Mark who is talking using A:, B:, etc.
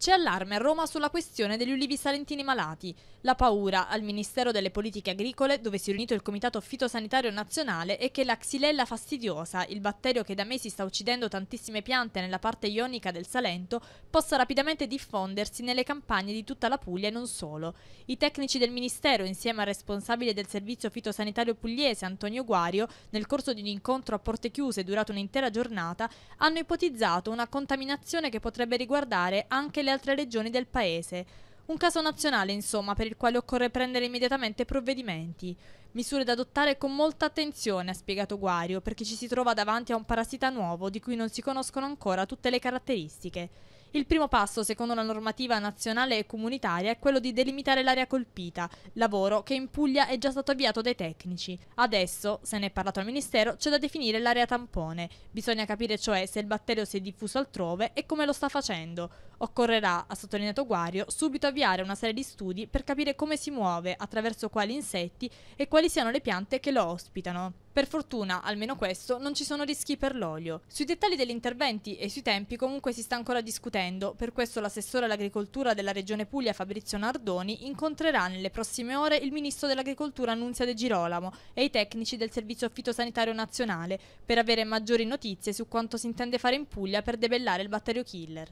A: C'è allarme a Roma sulla questione degli ulivi salentini malati. La paura al Ministero delle Politiche Agricole, dove si è riunito il Comitato Fitosanitario Nazionale, è che la xylella fastidiosa, il batterio che da mesi sta uccidendo tantissime piante nella parte ionica del Salento, possa rapidamente diffondersi nelle campagne di tutta la Puglia e non solo. I tecnici del Ministero, insieme al responsabile del servizio fitosanitario pugliese Antonio Guario, nel corso di un incontro a porte chiuse durato un'intera giornata, hanno ipotizzato una contaminazione che potrebbe riguardare anche le nelle altre regioni del paese. Un caso nazionale, insomma, per il quale occorre prendere immediatamente provvedimenti. Misure da adottare con molta attenzione, ha spiegato Guario, perché ci si trova davanti a un parassita nuovo di cui non si conoscono ancora tutte le caratteristiche. Il primo passo, secondo la normativa nazionale e comunitaria, è quello di delimitare l'area colpita, lavoro che in Puglia è già stato avviato dai tecnici. Adesso, se ne è parlato al Ministero, c'è da definire l'area tampone. Bisogna capire cioè se il batterio si è diffuso altrove e come lo sta facendo. Occorrerà, ha sottolineato Guario, subito avviare una serie di studi per capire come si muove, attraverso quali insetti e quali siano le piante che lo ospitano. Per fortuna, almeno questo, non ci sono rischi per l'olio. Sui dettagli degli interventi e sui tempi comunque si sta ancora discutendo, per questo l'assessore all'agricoltura della Regione Puglia Fabrizio Nardoni incontrerà nelle prossime ore il ministro dell'agricoltura Annunzia De Girolamo e i tecnici del Servizio Fitosanitario Nazionale per avere maggiori notizie su quanto si intende fare in Puglia per debellare il batterio killer.